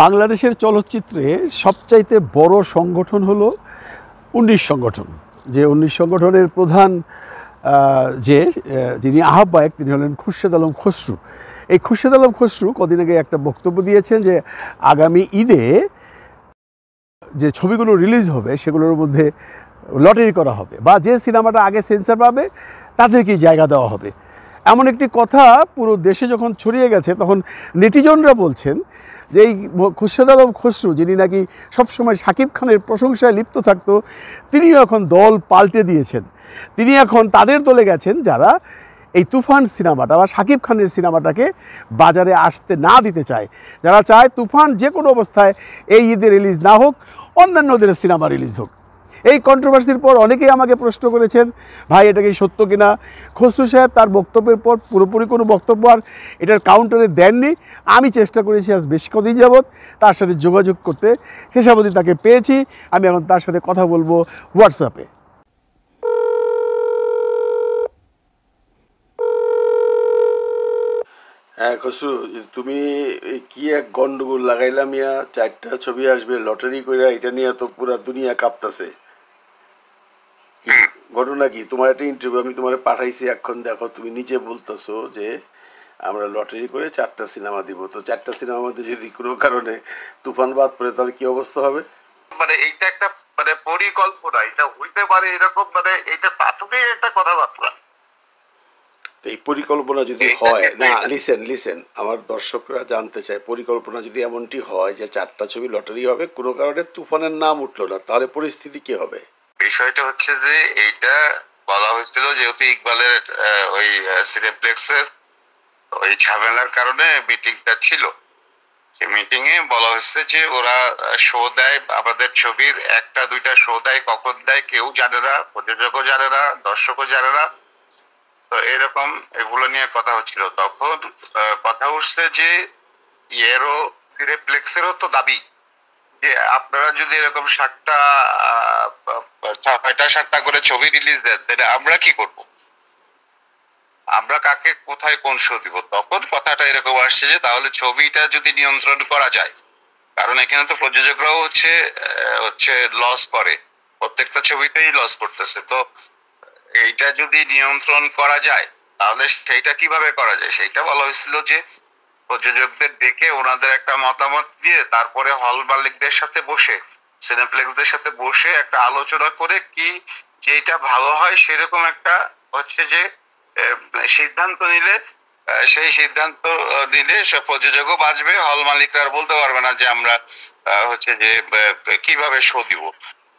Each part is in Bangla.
বাংলাদেশের চলচ্চিত্রে সবচাইতে বড় সংগঠন হল উনিশ সংগঠন যে উনিশ সংগঠনের প্রধান যে যিনি আহ্বায়ক তিনি হলেন খুরশেদ আলম খসরু এই খুরশেদ আলম খসরু কদিন আগে একটা বক্তব্য দিয়েছেন যে আগামী ঈদে যে ছবিগুলো রিলিজ হবে সেগুলোর মধ্যে লটারি করা হবে বা যে সিনেমাটা আগে সেন্সার পাবে তাদেরকেই জায়গা দেওয়া হবে এমন একটি কথা পুরো দেশে যখন ছড়িয়ে গেছে তখন নেটিজনরা বলছেন যে এই খুরশেদ আলম খসরু যিনি নাকি সবসময় শাকিব খানের প্রশংসায় লিপ্ত থাকতো তিনিও এখন দল পাল্টে দিয়েছেন তিনি এখন তাদের দলে গেছেন যারা এই তুফান সিনেমাটা বা সাকিব খানের সিনেমাটাকে বাজারে আসতে না দিতে চায় যারা চায় তুফান যে কোনো অবস্থায় এই ঈদে রিলিজ না হোক অন্যান্যদের সিনেমা রিলিজ হোক এই কন্ট্রোভার্সির পর অনেকেই আমাকে প্রশ্ন করেছেন ভাই এটা কি সত্য কিনা খসরু সাহেব তার বক্তব্যের পর পুরোপুরি কোনো বক্তব্য আর এটার কাউন্টারে দেননি আমি চেষ্টা করেছি আজ বেশ কদিন যাবৎ তার সাথে যোগাযোগ করতে শেষাবধি তাকে পেয়েছি আমি এখন তার সাথে কথা বলবো হোয়াটসঅ্যাপে হ্যাঁ খসরু তুমি কি এক গন্ডগোল লাগাইলাম ইয়া চারটা ছবি আসবে লটারি কইরা এটা নিয়ে তো পুরা দুনিয়া কাঁপতাছে ঘটনা কি তোমার একটা ইন্টারভিউ আমি তোমার পাঠাইছি এখন দেখো তুমি নিজে বলতেছো যে আমরা লটারি করে চারটা সিনেমা দিব তো চারটা সিনেমার মধ্যে যদি কোনো কারণে তুফান বাদ পড়ে তাহলে কি অবস্থা হবে মানে এইটা একটা মানে পরিকল্পনা এটা হইতে পারে এরকম মানে এটা প্রাথমিক একটা কথাবার্তা এই পরিকল্পনা যদি হয় না লিসেন লিসেন আমার দর্শকরা জানতে চায় পরিকল্পনা যদি এমনটি হয় যে চারটা ছবি লটারি হবে কোনো কারণে তুফানের নাম উঠলো না তাহলে পরিস্থিতি কি হবে বিষয়টা হচ্ছে যে এইটা বলা হয়েছিল যেহেতু ইকবালের ওই সিনেপ্লেক্সের ওই ঝামেলার কারণে মিটিংটা ছিল মিটিং এ বলা হয়েছে যে ওরা শো দেয় আমাদের ছবির একটা দুইটা শো দেয় কখন দেয় কেউ জানে না প্রযোজকও জানে না দর্শকও জানে না তো এরকম এগুলো নিয়ে কথা হচ্ছিল তখন কথা উঠছে যে ইয়েরও সিনেপ্লেক্সেরও তো দাবি যে আপনারা যদি এরকম সাতটা ছয়টা সাতটা করে ছবি রিলিজ দেন আমরা কি করব আমরা কাকে কোথায় কোন শো দিব তখন কথাটা এরকম আসছে যে তাহলে ছবিটা যদি নিয়ন্ত্রণ করা যায় কারণ এখানে তো প্রযোজকরাও হচ্ছে হচ্ছে লস করে প্রত্যেকটা ছবিতেই লস করতেছে তো এইটা যদি নিয়ন্ত্রণ করা যায় তাহলে সেইটা কিভাবে করা যায় সেইটা বলা হয়েছিল যে প্রযোজকদের ডেকে ওনাদের একটা মতামত দিয়ে তারপরে হল মালিকদের সাথে বসে সিনেপ্লেক্সদের সাথে বসে একটা আলোচনা করে কি যেটা ভালো হয় সেরকম একটা হচ্ছে যে সিদ্ধান্ত নিলে সেই সিদ্ধান্ত নিলে প্রযোজকও বাঁচবে হল মালিকরা আর বলতে পারবে না যে আমরা হচ্ছে যে কিভাবে শো দিব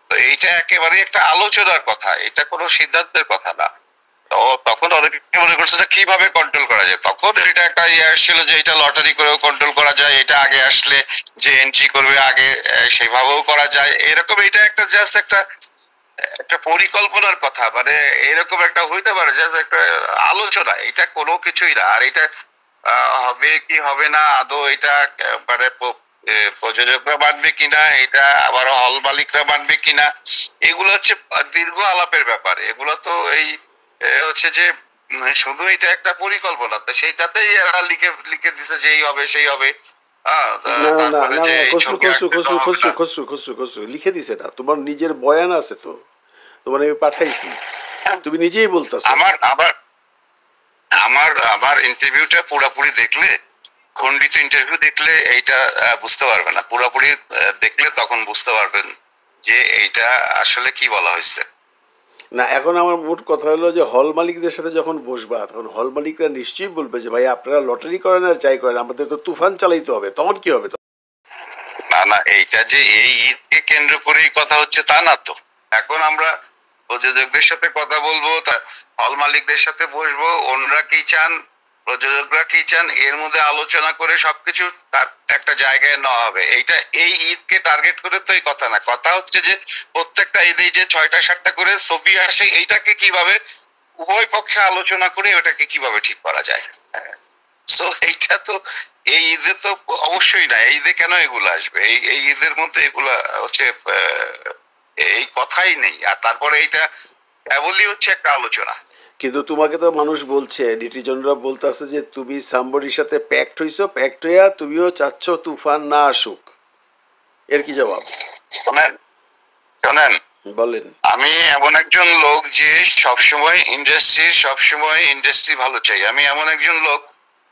তো এইটা একেবারে একটা আলোচনার কথা এটা কোনো সিদ্ধান্তের কথা না তখন অনেকে মনে করছে এটা কিভাবে কন্ট্রোল করা যায় তখন এটা একটা ইয়ে আসছিল যে এটা লটারি করেও কন্ট্রোল করা যায় এটা আগে আসলে যে এন্ট্রি করবে আগে সেভাবেও করা যায় এরকম এটা একটা জাস্ট একটা একটা পরিকল্পনার কথা মানে এরকম একটা হইতে পারে জাস্ট একটা আলোচনা এটা কোনো কিছুই না আর এটা হবে কি হবে না আদৌ এটা মানে প্রযোজকরা মানবে কিনা এটা আবার হল মালিকরা মানবে কিনা এগুলো হচ্ছে দীর্ঘ আলাপের ব্যাপার এগুলো তো এই হচ্ছে যে শুধু এটা একটা পরিকল্পনা তো সেইটাতেই এরা লিখে লিখে দিছে যে এই হবে সেই হবে লিখে দিছে না তোমার নিজের বয়ান আছে তো তোমার আমি পাঠাইছি তুমি নিজেই বলতেছো আমার আবার আমার আমার ইন্টারভিউটা পুরোপুরি দেখলে খণ্ডিত ইন্টারভিউ দেখলে এইটা বুঝতে পারবে না পুরোপুরি দেখলে তখন বুঝতে পারবেন যে এইটা আসলে কি বলা হয়েছে না এখন আমার মোট কথা হলো যে হল মালিকদের সাথে যখন বসবা তখন হল মালিকরা নিশ্চয়ই বলবে যে ভাই আপনারা লটারি করেন আর যাই করেন আমাদের তো তুফান চালাইতে হবে তখন কি হবে না না এইটা যে এই ঈদকে কেন্দ্র করেই কথা হচ্ছে তা না তো এখন আমরা প্রযোজকদের সাথে কথা বলবো হল মালিকদের সাথে বসবো ওনারা কি চান প্রযোজকরা কি চান এর মধ্যে আলোচনা করে সবকিছু তার একটা জায়গায় নেওয়া হবে এইটা এই ঈদকে টার্গেট করে তো এই কথা না কথা হচ্ছে যে প্রত্যেকটা ঈদে যে ছয়টা সাতটা করে ছবি আসে এইটাকে কিভাবে উভয় পক্ষে আলোচনা করে ওটাকে কিভাবে ঠিক করা যায় সো হ্যাঁ। এইটা তো এই ঈদে তো অবশ্যই না এই ঈদে কেন এগুলো আসবে এই এই ঈদের মধ্যে এগুলো হচ্ছে এই কথাই নেই আর তারপরে এইটা কেবলই হচ্ছে একটা আলোচনা কিন্তু তোমাকে তো মানুষ বলছে নিটিজনরা বলতেছে যে তুমি সাম্বরির সাথে প্যাক্ট হইছো প্যাক্ট হইয়া তুমিও চাচ্ছ তুফান না আসুক এর কি জবাব শোনেন শোনেন বলেন আমি এমন একজন লোক যে সবসময় ইন্ডাস্ট্রি সবসময় ইন্ডাস্ট্রি ভালো চাই আমি এমন একজন লোক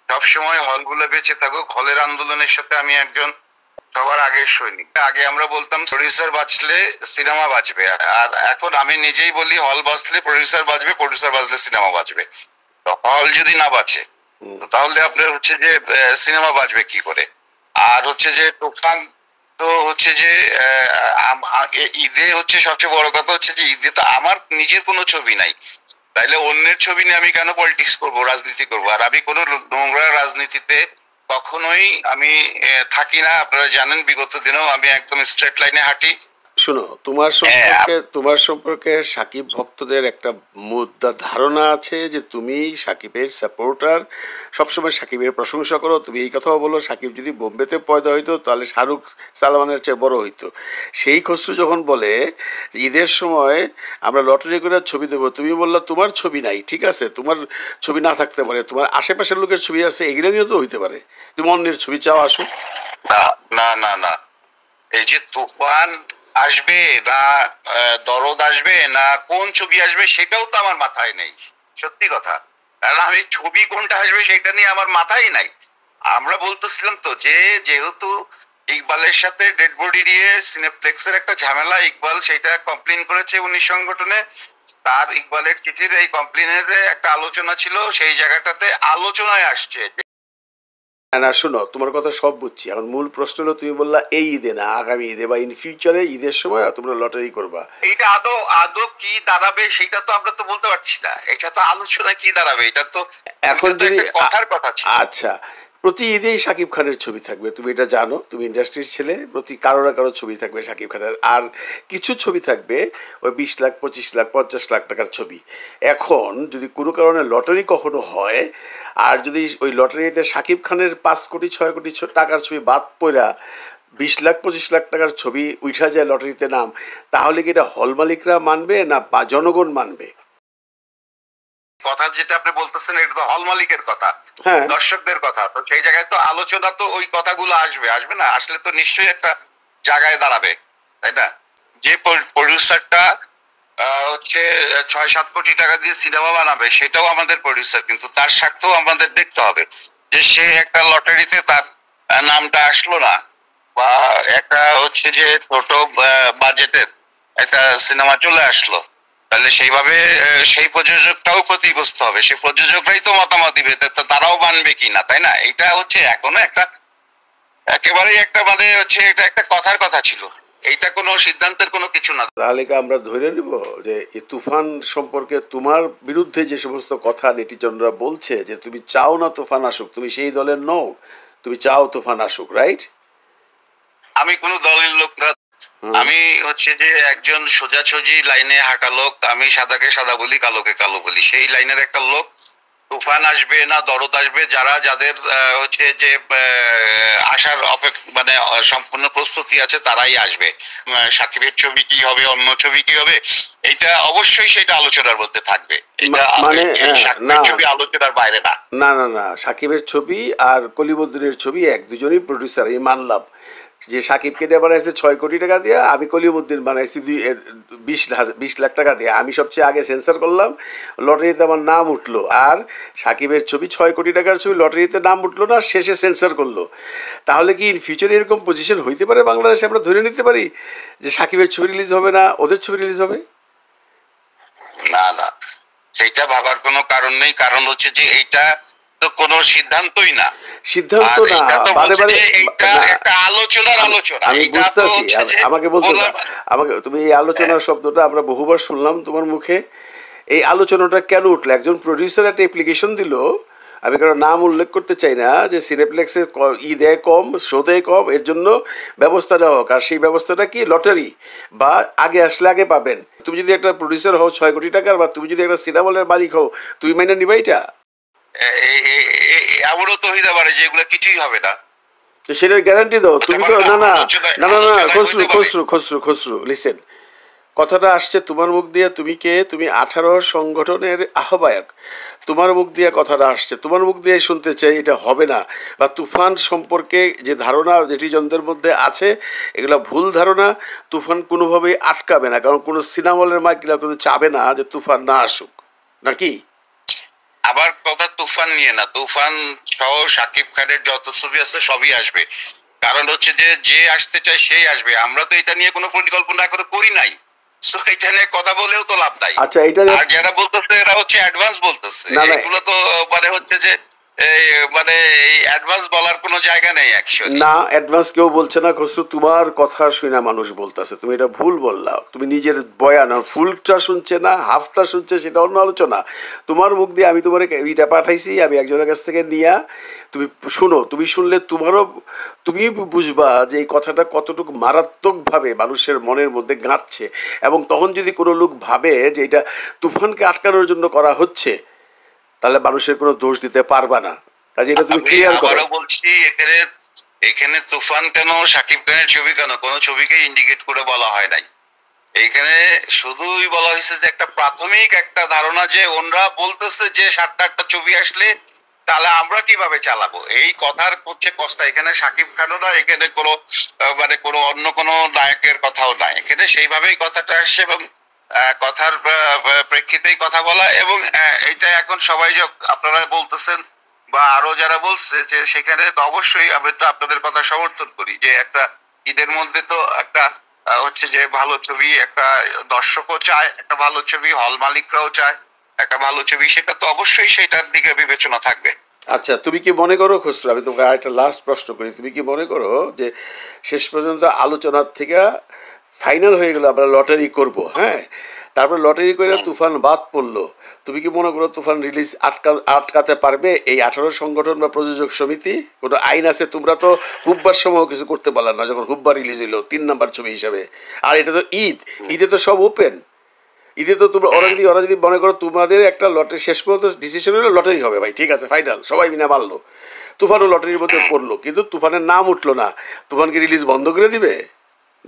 সবসময় হলগুলো বেঁচে থাকুক হলের আন্দোলনের সাথে আমি একজন সবার আগে সৈনিক আগে আমরা বলতাম প্রডিউসার বাঁচলে সিনেমা বাঁচবে আর এখন আমি নিজেই বলি হল বাঁচলে প্রডিউসার বাঁচবে প্রডিউসার বাঁচলে সিনেমা বাঁচবে হল যদি না বাঁচে তাহলে আপনার হচ্ছে যে সিনেমা বাঁচবে কি করে আর হচ্ছে যে তুফান তো হচ্ছে যে ঈদে হচ্ছে সবচেয়ে বড় কথা হচ্ছে যে ঈদে তো আমার নিজের কোনো ছবি নাই তাইলে অন্যের ছবি নিয়ে আমি কেন পলিটিক্স করব রাজনীতি করব আর আমি কোনো নোংরা রাজনীতিতে কখনোই আমি থাকি না আপনারা জানেন বিগত দিনেও আমি একদম স্ট্রেট লাইনে হাঁটি শোনো তোমার হ্যাঁ, সম্পর্কে তোমার সম্পর্কে সাকিব ভক্তদের একটা মুদ্রা ধারণা আছে যে তুমি সাকিবের সাপোর্টার সবসময় সাকিবের প্রশংসা করো তুমি এই কথাও বলো সাকিব যদি বোম্বেতে পয়দা হইতো তাহলে শাহরুখ সালমানের চেয়ে বড় হইতো সেই খসরু যখন বলে ঈদের সময় আমরা লটারি করে ছবি দেবো তুমি বললা তোমার ছবি নাই ঠিক আছে তোমার ছবি না থাকতে পারে তোমার আশেপাশের লোকের ছবি আছে এগুলো নিয়েও তো হইতে পারে তুমি অন্যের ছবি চাও আসো না না না এই যে তুফান আসবে না দরদ আসবে না কোন ছবি আসবে সেটাও তো আমার মাথায় নেই সত্যি কথা কারণ আমি ছবি কোনটা আসবে সেটা নিয়ে আমার মাথায় নাই আমরা বলতেছিলাম তো যে যেহেতু ইকবালের সাথে ডেড বডি নিয়ে সিনেপ্লেক্সের একটা ঝামেলা ইকবাল সেটা কমপ্লেন করেছে উনি সংগঠনে তার ইকবালের চিঠির এই কমপ্লেনের একটা আলোচনা ছিল সেই জায়গাটাতে আলোচনায় আসছে হ্যাঁ, না শোনো তোমার কথা সব বুঝছি এখন মূল প্রশ্ন হলো তুমি বললা এই ঈদে না আগামী ঈদে বা ইন ফিউচারে ঈদের সময় তোমরা লটারি করবা এটা আদৌ আদো কি দাঁড়াবে সেটা তো আমরা তো বলতে পারছি না এটা তো আলোচনা কি দাঁড়াবে এটা তো এখন যদি কথার কথা আচ্ছা প্রতি ঈদেই সাকিব খানের ছবি থাকবে তুমি এটা জানো তুমি ইন্ডাস্ট্রির ছেলে প্রতি কারো না কারো ছবি থাকবে সাকিব খানের আর কিছু ছবি থাকবে ওই বিশ লাখ পঁচিশ লাখ পঞ্চাশ লাখ টাকার ছবি এখন যদি কোনো কারণে লটারি কখনো হয় আর যদি ওই লটারিতে সাকিব খানের পাঁচ কোটি ছয় কোটি টাকার ছবি বাদ পড়া বিশ লাখ পঁচিশ লাখ টাকার ছবি উঠা যায় লটারিতে নাম তাহলে কি এটা হল মালিকরা মানবে না জনগণ মানবে কথা যেটা আপনি বলতেছেন এটা তো হল মালিকের কথা হ্যাঁ। দর্শকদের কথা তো সেই জায়গায় তো আলোচনা তো ওই কথাগুলো আসবে আসবে না আসলে তো নিশ্চয়ই একটা জায়গায় দাঁড়াবে তাই না যে প্রডিউসারটা হচ্ছে ছয় সাত কোটি টাকা দিয়ে সিনেমা বানাবে সেটাও আমাদের প্রডিউসার কিন্তু তার স্বার্থেও আমাদের দেখতে হবে যে সে একটা লটারিতে তার নামটা আসলো না বা একটা হচ্ছে যে ছোট বাজেটের একটা সিনেমা চলে আসলো তাহলে সেইভাবে সেই প্রযোজকটাও ক্ষতিগ্রস্ত হবে সেই প্রযোজকরাই তো মতামত দিবে তারাও মানবে কি না তাই না এটা হচ্ছে এখনো একটা একেবারেই একটা মানে হচ্ছে এটা একটা কথার কথা ছিল এইটা কোনো সিদ্ধান্তের কোনো কিছু না তাহলে আমরা ধরে নিব যে এই তুফান সম্পর্কে তোমার বিরুদ্ধে যে সমস্ত কথা নেটিজনরা বলছে যে তুমি চাও না তুফান আসুক তুমি সেই দলের নও তুমি চাও তুফান আসুক রাইট আমি কোন দলের লোক না আমি হচ্ছে যে একজন সোজাসুজি লাইনে হাঁটা লোক আমি সাদাকে সাদা বলি কালোকে কালো বলি সেই লাইনের একটা লোক তুফান আসবে না দরদ আসবে যারা যাদের হচ্ছে যে আসার মানে সম্পূর্ণ প্রস্তুতি আছে তারাই আসবে সাকিবের ছবি কি হবে অন্য ছবি কি হবে এটা অবশ্যই সেটা আলোচনার মধ্যে থাকবে মানে হ্যাঁ, ছবি আলোচনার বাইরে না না না না সাকিবের ছবি আর কলিবদ্দিনের ছবি এক দুজনই প্রডিউসার এই মানলাম যে সাকিবকে দিয়ে বানাইছে ছয় কোটি টাকা দিয়ে আমি কলিমুদ্দিন বানাইছি দুই বিশ হাজার বিশ লাখ টাকা দিয়ে আমি সবচেয়ে আগে সেন্সার করলাম লটারিতে আমার নাম উঠলো আর সাকিবের ছবি ছয় কোটি টাকার ছবি লটারিতে নাম উঠলো না শেষে সেন্সার করলো তাহলে কি ইন ফিউচারে এরকম পজিশন হইতে পারে বাংলাদেশে আমরা ধরে নিতে পারি যে সাকিবের ছবি রিলিজ হবে না ওদের ছবি রিলিজ হবে না না সেটা ভাবার কোনো কারণ নেই কারণ হচ্ছে যে এইটা সিদ্ধান্তই না সিদ্ধান্ত না বারে বারে আলোচনার আলোচনা আমি বুঝতেছি আমাকে বলতে আমাকে তুমি এই আলোচনার হ্যাঁ। শব্দটা আমরা বহুবার শুনলাম তোমার মুখে এই আলোচনাটা কেন উঠলো একজন প্রডিউসার একটা অ্যাপ্লিকেশন দিল আমি কারো নাম উল্লেখ করতে চাই না যে সিনেপ্লেক্সে ই দেয় কম শো দেয় কম এর জন্য ব্যবস্থা নেওয়া হোক আর সেই ব্যবস্থাটা কি লটারি বা আগে আসলে আগে পাবেন তুমি যদি একটা প্রডিউসার হও ছয় কোটি টাকার বা তুমি যদি একটা সিনেমা হলের মালিক হও তুমি মাইনে নিবা এটা এমনও তো হইতে পারে যেগুলো কিছুই হবে না তো সেটার গ্যারান্টি দাও তুমি তো না না না না না খসরু খসরু খসরু খসরু লিসেন কথাটা আসছে তোমার মুখ দিয়ে তুমি কে তুমি আঠারো সংগঠনের আহ্বায়ক তোমার মুখ দিয়ে কথাটা আসছে তোমার মুখ দিয়ে শুনতে চাই এটা হবে না বা তুফান সম্পর্কে যে ধারণা যন্ত্রের মধ্যে আছে এগুলো ভুল ধারণা তুফান কোনোভাবেই আটকাবে না কারণ কোনো সিনেমা হলের মাইকগুলো কিন্তু চাবে না যে তুফান না আসুক নাকি তুফান নিয়ে না তুফান সহ সাকিব খানের যত ছবি আছে সবই আসবে কারণ হচ্ছে যে যে আসতে চায় সেই আসবে আমরা তো এটা নিয়ে কোনো পরিকল্পনা করে করি নাই কথা বলেও তো লাভ নাই আচ্ছা এটা আর যারা বলতেছে এরা হচ্ছে অ্যাডভান্স বলতেছে এগুলো তো মানে হচ্ছে যে মানে এই অ্যাডভান্স বলার কোনো জায়গা নেই অ্যাকচুয়ালি না অ্যাডভান্স কেউ বলছে না খসরু তোমার কথা শুনে মানুষ বলতাছে তুমি এটা ভুল বললা তুমি নিজের বয়ান আর ফুলটা শুনছে না হাফটা শুনছে সেটা অন্য আলোচনা তোমার মুখ দিয়ে আমি তোমার এটা পাঠাইছি আমি একজনের কাছ থেকে নিয়া তুমি শুনো তুমি শুনলে তোমারও তুমি বুঝবা যে এই কথাটা কতটুকু মারাত্মকভাবে মানুষের মনের মধ্যে গাঁথছে এবং তখন যদি কোনো লোক ভাবে যে এটা তুফানকে আটকানোর জন্য করা হচ্ছে তাহলে মানুষের কোনো দোষ দিতে পারবা না কাজে এটা তুমি ক্লিয়ার করো বলছি এখানে এখানে তুফান কেন সাকিব খানের ছবি কেন কোন ছবিকে ইন্ডিকেট করে বলা হয় নাই এইখানে শুধুই বলা হয়েছে যে একটা প্রাথমিক একটা ধারণা যে ওনরা বলতেছে যে সাতটা আটটা ছবি আসলে তাহলে আমরা কিভাবে চালাবো এই কথার হচ্ছে কস্তা এখানে সাকিব খানও না এখানে কোনো মানে কোনো অন্য কোনো নায়কের কথাও নাই এখানে সেইভাবেই কথাটা আসছে এবং কথার প্রেক্ষিতেই কথা বলা এবং এটা এখন সবাই আপনারা বলতেছেন বা আরো যারা বলছে যে সেখানে তো অবশ্যই আমি তো আপনাদের কথা সমর্থন করি যে একটা ঈদের মধ্যে তো একটা হচ্ছে যে ভালো ছবি একটা দর্শকও চায় একটা ভালো ছবি হল মালিকরাও চায় একটা ভালো ছবি সেটা তো অবশ্যই সেটার দিকে বিবেচনা থাকবে আচ্ছা তুমি কি মনে করো খুচরা আমি তোমাকে আরেকটা লাস্ট প্রশ্ন করি তুমি কি মনে করো যে শেষ পর্যন্ত আলোচনার থেকে ফাইনাল হয়ে গেল আমরা লটারি করব হ্যাঁ তারপরে লটারি করে তুফান বাদ পড়লো তুমি কি মনে করো তুফান রিলিজ আটকা আটকাতে পারবে এই আঠারো সংগঠন বা প্রযোজক সমিতি কোনো আইন আছে তোমরা তো হুব্বার সময়ও কিছু করতে পারলাম না যখন হুব্বা রিলিজ হলো তিন নাম্বার ছবি হিসাবে আর এটা তো ঈদ ঈদে তো সব ওপেন ঈদে তো তোমরা ওরা যদি ওরা যদি মনে করো তোমাদের একটা লটারি শেষ পর্যন্ত ডিসিশন হলো লটারি হবে ভাই ঠিক আছে ফাইনাল সবাই মিনা মারলো তুফানও লটারির মধ্যে পড়লো কিন্তু তুফানের নাম উঠলো না তুফানকে রিলিজ বন্ধ করে দিবে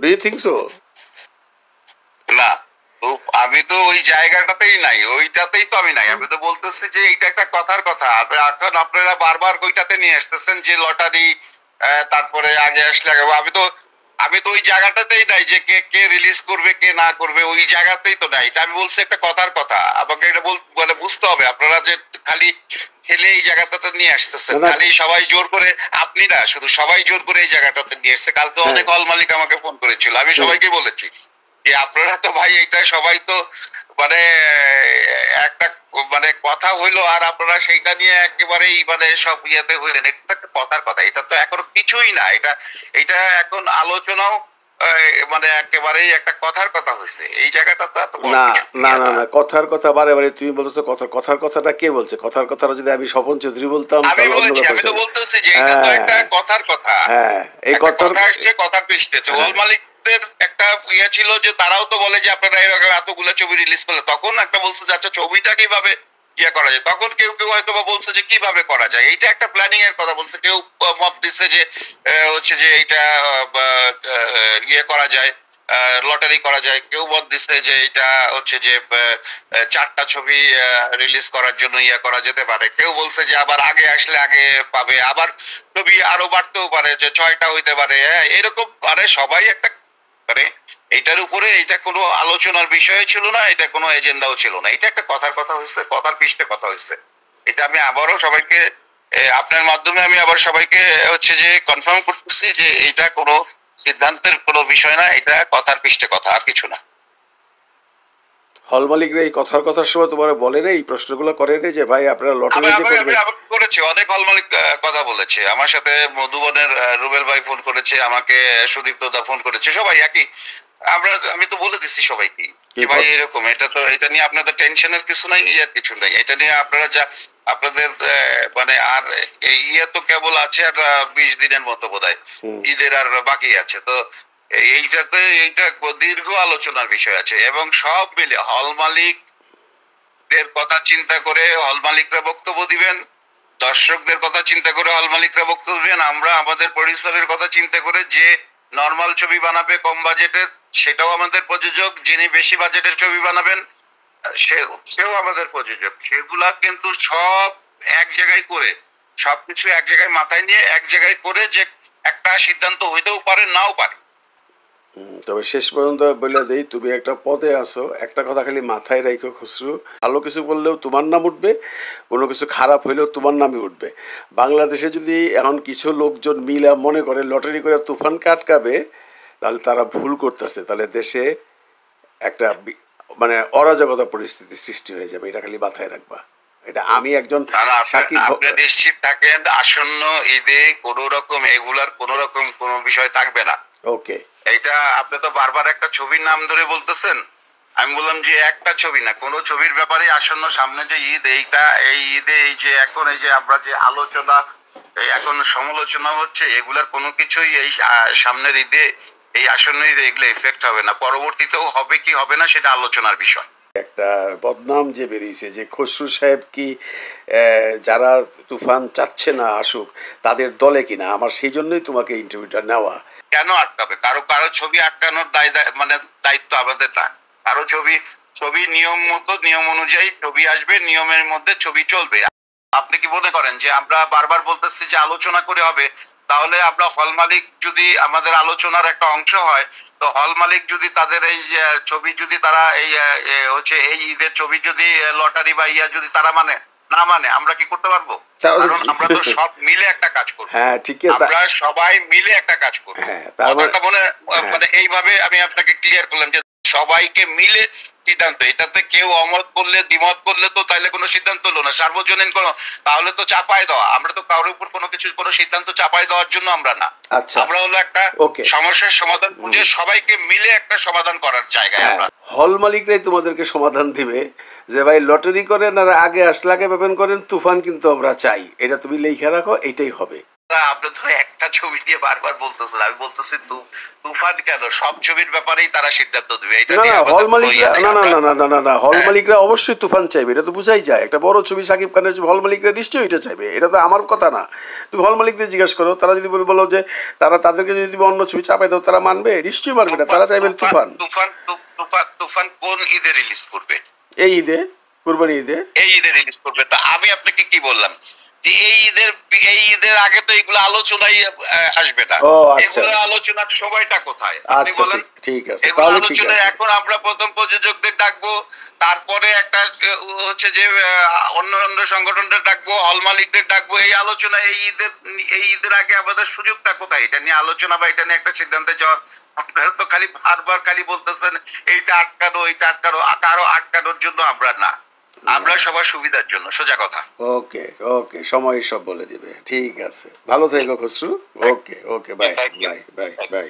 ডু ইউ থিঙ্ক সো না আমি তো ওই জায়গাটাতেই নাই ওইটাতেই তো আমি নাই আমি তো বলতেছি যে এটা একটা কথার কথা এখন আপনারা বারবার ওইটাতে নিয়ে আসতেছেন যে লটারি তারপরে আগে আসলে আগে আমি তো আমি তো ওই জায়গাটাতেই নাই যে কে কে রিলিজ করবে কে না করবে ওই জায়গাতেই তো নাই এটা আমি বলছি একটা কথার কথা আমাকে এটা বল মানে বুঝতে হবে আপনারা যে খালি খেলে এই জায়গাটাতে নিয়ে আসতেছে খালি সবাই জোর করে আপনি না শুধু সবাই জোর করে এই জায়গাটাতে নিয়ে এসছে কালকে হ্যাঁ। অনেক হল মালিক আমাকে ফোন করেছিল আমি হ্যাঁ। সবাইকে বলেছি যে আপনারা তো ভাই এইটা সবাই তো মানে একটা মানে কথা হইলো আর আপনারা সেইটা নিয়ে একেবারেই মানে সব ইয়েতে হইলেন এটা তো একটা কথার কথা এটা তো এখন কিছুই না এটা এটা এখন আলোচনাও মানে কথার কথা হয়েছে তুমি কথার কথার কথাটা কে বলছে কথার কথাটা যদি আমি বলতাম বলতেছি যে হ্যাঁ, একটা কথার কথা হ্যাঁ এই আমাদের একটা ইয়ে ছিল যে তারাও তো বলে যে আপনারা এরকম এতগুলো ছবি রিলিজ করলে তখন একটা বলছে যে আচ্ছা ছবিটা কিভাবে ইয়ে করা যায় তখন কেউ কেউ হয়তো বা বলছে যে কিভাবে করা যায় এইটা একটা প্ল্যানিং এর কথা বলছে কেউ মত দিচ্ছে যে হচ্ছে যে এটা ইয়ে করা যায় লটারি করা যায় কেউ মত দিচ্ছে যে এটা হচ্ছে যে চারটা ছবি রিলিজ করার জন্য ইয়া করা যেতে পারে কেউ বলছে যে আবার আগে আসলে আগে পাবে আবার ছবি আরো বাড়তেও পারে যে ছয়টা হইতে পারে হ্যাঁ এরকম মানে সবাই একটা করে এটার উপরে এটা কোনো আলোচনার বিষয় ছিল না এটা কোনো এজেন্ডাও ছিল না এটা একটা কথার কথা হয়েছে কথার পৃষ্ঠে কথা হয়েছে এটা আমি আবারও সবাইকে আপনার মাধ্যমে আমি আবার সবাইকে হচ্ছে যে কনফার্ম করতেছি যে এটা কোনো সিদ্ধান্তের কোনো বিষয় না এটা কথার পৃষ্ঠে কথা আর কিছু না হল মালিকরা এই কথার কথার সময় তোমার বলে রে এই প্রশ্নগুলো করে রে যে ভাই আপনারা লটারি যে করবেন করেছে অনেক হল মালিক কথা বলেছে আমার সাথে মধুবনের রুবেল ভাই ফোন করেছে আমাকে সুদীপ দাদা ফোন করেছে সবাই একই আমরা আমি তো বলে দিছি সবাইকে ভাই এরকম এটা তো এটা নিয়ে আপনাদের টেনশনের কিছু নাই ইয়ার কিছু নাই এটা নিয়ে আপনারা যা আপনাদের মানে আর এই ইয়ে তো কেবল আছে আর বিশ দিনের মতো বোধ হয় ঈদের আর বাকি আছে তো এইটাতে এইটা দীর্ঘ আলোচনার বিষয় আছে এবং সব মিলে হল মালিকদের কথা চিন্তা করে হল মালিকরা বক্তব্য দিবেন দর্শকদের কথা চিন্তা করে হল মালিকরা বক্তব্য দিবেন আমরা আমাদের প্রডিউসারের কথা চিন্তা করে যে নর্মাল ছবি বানাবে কম সেটাও আমাদের প্রযোজক যিনি বেশি বাজেটের ছবি বানাবেন সেও আমাদের প্রযোজক সেগুলা কিন্তু সব এক জায়গায় করে সবকিছু এক জায়গায় মাথায় নিয়ে এক জায়গায় করে যে একটা সিদ্ধান্ত হইতেও পারে নাও পারে তবে শেষ পর্যন্ত বলে দেই তুমি একটা পদে আসো একটা কথা খালি মাথায় রাখো খুচরু ভালো কিছু বললেও তোমার নাম উঠবে কোনো কিছু খারাপ হইলেও তোমার নামই উঠবে বাংলাদেশে যদি এখন কিছু লোকজন মিলা মনে করে লটারি করে তুফান কাটকাবে তাহলে তারা ভুল করতেছে তাহলে দেশে একটা মানে অরাজকতা পরিস্থিতি সৃষ্টি হয়ে যাবে এটা খালি মাথায় রাখবা এটা আমি একজন নিশ্চিত থাকেন আসন্ন ঈদে কোনো রকম এগুলার কোনো রকম কোনো বিষয় থাকবে না ওকে এটা আপনি তো বারবার একটা ছবির নাম ধরে বলতেছেন আমি বললাম যে একটা ছবি না ছবির ব্যাপারে আসন্ন সামনে যে ঈদ এইটা এই ঈদে এই যে এখন এই যে আমরা যে আলোচনা এখন সমালোচনা হচ্ছে এগুলার কোনো কিছুই এই সামনের ঈদে এই আসন্ন ঈদে এগুলো এফেক্ট হবে না পরবর্তীতেও হবে কি হবে না সেটা আলোচনার বিষয় একটা বদনাম যে বেরিয়েছে যে খসরু সাহেব কি যারা তুফান চাচ্ছে না আসুক তাদের দলে কিনা আমার সেই জন্যই তোমাকে ইন্টারভিউটা নেওয়া কেন আটকাবে কারো কারো ছবি আটকানোর দায় মানে দায়িত্ব আমাদের না কারো ছবি ছবি নিয়ম মতো নিয়ম অনুযায়ী ছবি আসবে নিয়মের মধ্যে ছবি চলবে আপনি কি মনে করেন যে আমরা বারবার বলতেছি যে আলোচনা করে হবে তাহলে আমরা হল মালিক যদি আমাদের আলোচনার একটা অংশ হয় তো হল মালিক যদি তাদের এই ছবি যদি তারা এই হচ্ছে এই ঈদের ছবি যদি লটারি বা ইয়া যদি তারা মানে না মানে আমরা কি করতে পারবো আমরা তো সব মিলে একটা কাজ হ্যাঁ ঠিক আমরা সবাই মিলে একটা কাজ হ্যাঁ, তারপর হ্যাঁ। মানে এইভাবে আমি আপনাকে ক্লিয়ার করলাম যে সবাইকে মিলে সিদ্ধান্ত এটাতে কেউ অমত করলে দ্বিমত করলে তো তাহলে কোনো সিদ্ধান্ত হলো না সার্বজনীন কোনো তাহলে তো চাপায় দেওয়া আমরা তো কারোর উপর কোনো কিছু কোনো সিদ্ধান্ত চাপায় দেওয়ার জন্য আমরা না আচ্ছা আমরা হলো একটা সমস্যার সমাধান খুঁজে সবাইকে মিলে একটা সমাধান করার জায়গায় হ্যাঁ। আমরা হল মালিকরাই তোমাদেরকে সমাধান দিবে যে ভাই লটারি করেন আর আগে আসলাকে পেমেন্ট করেন তুফান কিন্তু আমরা চাই এটা তুমি লিখে রাখো এটাই হবে আপনি তো একটা ছবি বারবার বলতেছেন আমি বলতেছি তুফান কেন সব ছবির ব্যাপারেই তারা সিদ্ধান্ত দেবে এটা না হল না না না না না না হল হ্যাঁ। মালিকরা অবশ্যই তুফান চাইবে এটা তো বুঝাই যায় একটা বড় ছবি সাকিব খানের হল মালিকরা নিশ্চয়ই এটা চাইবে এটা তো আমার কথা না তুমি হল মালিকদের জিজ্ঞেস করো তারা যদি বলো যে তারা তাদেরকে যদি তুমি অন্য ছবি চাপাই দাও তারা মানবে নিশ্চয়ই মানবে না তারা চাইবেন তুফান তুফান তুফান তুফান কোন ঈদে রিলিজ করবে এই ঈদে কুরবানি ঈদে এই ঈদে রিলিজ করবে তা আমি আপনাকে কি বললাম এই ঈদের এই ঈদের আগে তো এগুলো আলোচনাই আসবে না আচ্ছা। এগুলো আলোচনার সময়টা কোথায় আপনি আচ্ছা, বলেন ঠিক আছে তাহলে এখন আমরা প্রথম প্রযোজকদের ডাকবো তারপরে একটা হচ্ছে যে অন্য অন্য সংগঠনদের ডাকবো হল মালিকদের ডাকবো এই আলোচনা এই ঈদের এই ঈদের আগে আমাদের সুযোগটা কোথায় এটা নিয়ে আলোচনা বা এটা নিয়ে একটা সিদ্ধান্তে যাওয়ার আপনারা তো খালি বারবার খালি বলতেছেন এইটা আটকানো এইটা আটকানো কারো আটকানোর জন্য আমরা না আমরা সবার সুবিধার জন্য সোজা কথা ওকে ওকে সময় সব বলে দিবে ঠিক আছে ভালো থেকো Khasru okay okay bye bye bye by